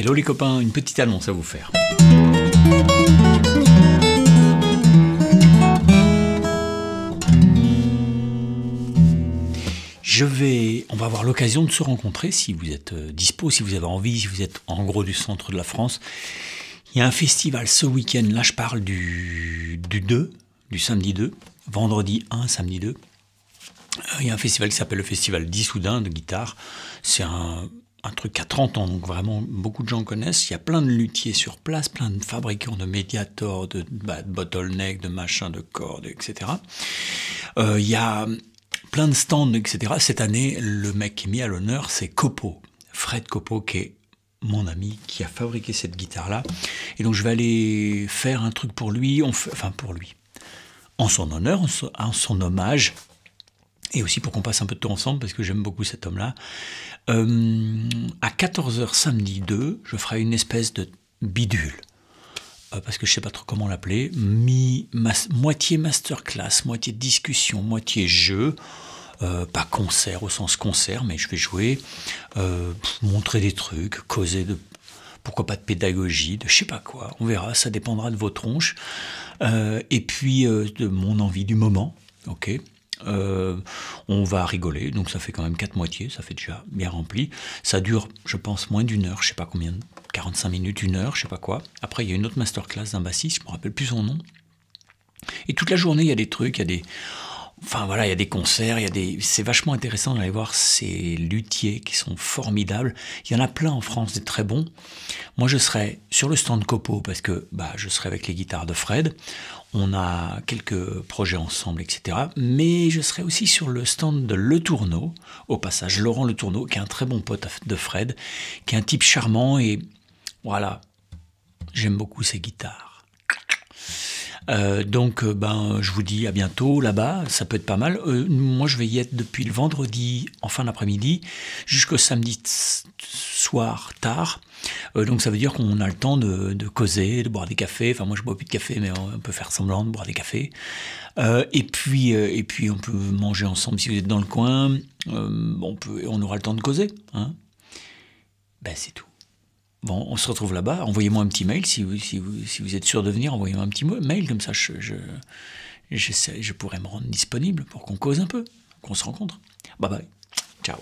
Hello les copains, une petite annonce à vous faire. Je vais, on va avoir l'occasion de se rencontrer si vous êtes euh, dispo, si vous avez envie, si vous êtes en gros du centre de la France. Il y a un festival ce week-end, là je parle du, du 2, du samedi 2, vendredi 1, samedi 2. Euh, il y a un festival qui s'appelle le Festival d'Issoudun de guitare. C'est un, un truc à 30 ans, donc vraiment beaucoup de gens connaissent. Il y a plein de luthiers sur place, plein de fabricants de médiators, de, bah, bottlenecks, de bottleneck, de machins, de cordes, etc. Euh, il y a plein de stands, etc. Cette année, le mec qui est mis à l'honneur, c'est Copo, Fred Copo, qui est mon ami qui a fabriqué cette guitare-là. Et donc je vais aller faire un truc pour lui, enfin pour lui, en son honneur, en son hommage et aussi pour qu'on passe un peu de temps ensemble, parce que j'aime beaucoup cet homme-là. Euh, à 14h samedi 2, je ferai une espèce de bidule, euh, parce que je ne sais pas trop comment l'appeler, mi moitié masterclass, moitié discussion, moitié jeu. Euh, pas concert au sens concert, mais je vais jouer, montrer des trucs, causer de pourquoi pas de pédagogie, de je sais pas quoi, on verra, ça dépendra de vos tronches, et puis de mon envie du moment, ok euh, on va rigoler, donc ça fait quand même quatre moitiés, ça fait déjà bien rempli. Ça dure, je pense, moins d'une heure, je sais pas combien, 45 minutes, une heure, je sais pas quoi. Après, il y a une autre masterclass d'un bassiste, je me rappelle plus son nom. Et toute la journée, il y a des trucs, il y a des Enfin voilà, il y a des concerts, il y a des. C'est vachement intéressant d'aller voir ces luthiers qui sont formidables. Il y en a plein en France des très bons. Moi, je serai sur le stand Copo parce que bah, je serai avec les guitares de Fred. On a quelques projets ensemble, etc. Mais je serai aussi sur le stand de Le Tourneau, au passage Laurent Le Tourneau, qui est un très bon pote de Fred, qui est un type charmant et voilà, j'aime beaucoup ses guitares. Euh, donc, euh, ben, je vous dis à bientôt là-bas, ça peut être pas mal. Euh, moi, je vais y être depuis le vendredi en fin d'après-midi jusqu'au samedi soir tard. donc, ça veut dire qu'on a le temps de, causer, de boire des cafés. Enfin, moi, je bois plus de café, mais on peut faire semblant de boire des cafés. et puis, et puis, on peut manger ensemble si vous êtes dans le coin. on peut, on aura le temps de causer. Hein ben, c'est tout. Bon, on se retrouve là-bas. Envoyez-moi un petit mail si vous, si êtes sûr de venir. Envoyez-moi un petit mail, comme ça je, je, je pourrais me rendre disponible pour qu'on cause un peu, qu'on se rencontre. Bye bye. Ciao.